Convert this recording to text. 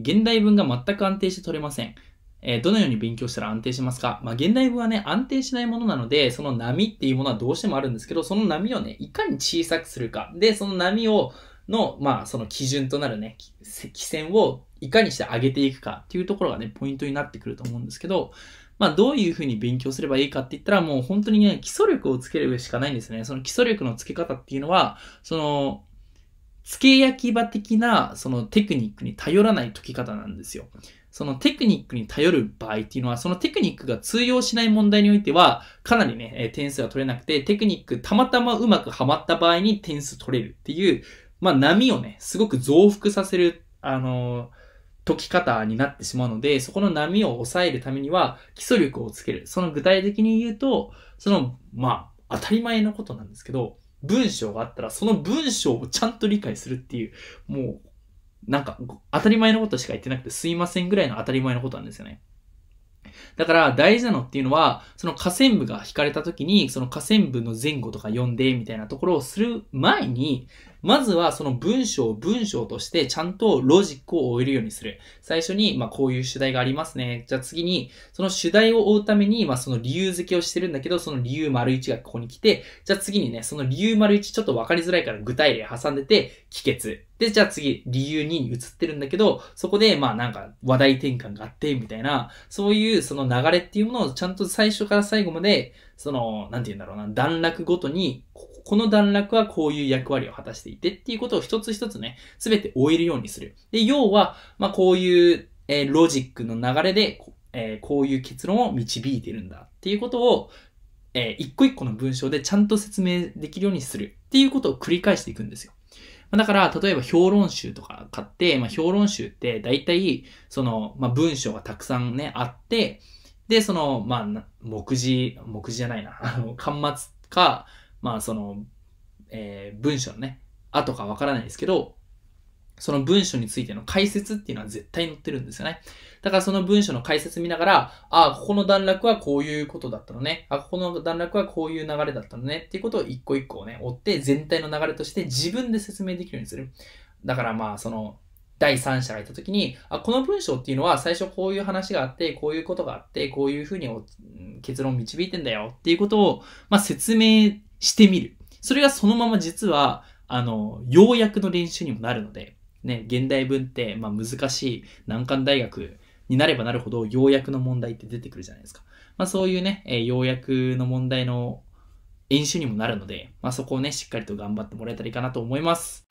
現代文が全く安定して取れません。えー、どのように勉強したら安定しますかまあ、現代文はね、安定しないものなので、その波っていうものはどうしてもあるんですけど、その波をね、いかに小さくするか。で、その波を、の、まあ、その基準となるね、基線をいかにして上げていくかっていうところがね、ポイントになってくると思うんですけど、まあ、どういうふうに勉強すればいいかって言ったら、もう本当にね、基礎力をつけるしかないんですね。その基礎力のつけ方っていうのは、その、つけ焼き場的なそのテクニックに頼らない解き方なんですよ。そのテクニックに頼る場合っていうのは、そのテクニックが通用しない問題においては、かなりね、点数が取れなくて、テクニックたまたまうまくはまった場合に点数取れるっていう、まあ波をね、すごく増幅させる、あの解き方になってしまうので、そこの波を抑えるためには基礎力をつける。その具体的に言うと、その、まあ、当たり前のことなんですけど、文章があったら、その文章をちゃんと理解するっていう、もう、なんか、当たり前のことしか言ってなくて、すいませんぐらいの当たり前のことなんですよね。だから、大事なのっていうのは、その河川部が引かれた時に、その河川部の前後とか読んで、みたいなところをする前に、まずはその文章を文章としてちゃんとロジックを追えるようにする。最初に、まあこういう主題がありますね。じゃあ次に、その主題を追うために、まあその理由付けをしてるんだけど、その理由丸一がここに来て、じゃあ次にね、その理由丸一ちょっとわかりづらいから具体例挟んでて、帰結。で、じゃあ次、理由2に移ってるんだけど、そこで、まあなんか話題転換があって、みたいな、そういうその流れっていうものをちゃんと最初から最後まで、その、なんて言うんだろうな、段落ごとに、ここの段落はこういう役割を果たしていてっていうことを一つ一つね、すべて終えるようにする。で、要は、まあ、こういう、えー、ロジックの流れで、えー、こういう結論を導いてるんだっていうことを、えー、一個一個の文章でちゃんと説明できるようにするっていうことを繰り返していくんですよ。だから、例えば評論集とか買って、まあ、評論集って大体、その、まあ、文章がたくさんね、あって、で、その、まあ、目次、目次じゃないな、あの、端末か、まあその、えー、文章のね、後かわからないですけど、その文章についての解説っていうのは絶対載ってるんですよね。だからその文章の解説見ながら、ああ、ここの段落はこういうことだったのね。あ、ここの段落はこういう流れだったのね。っていうことを一個一個ね、追って全体の流れとして自分で説明できるようにする。だからまあ、その、第三者がいたときに、あ、この文章っていうのは最初こういう話があって、こういうことがあって、こういうふうに結論導いてんだよっていうことを、まあ、説明してみる。それがそのまま実は、あの、要約の練習にもなるので、ね、現代文って、まあ難しい難関大学になればなるほど、要約の問題って出てくるじゃないですか。まあそういうね、え要約の問題の演習にもなるので、まあそこをね、しっかりと頑張ってもらえたらいいかなと思います。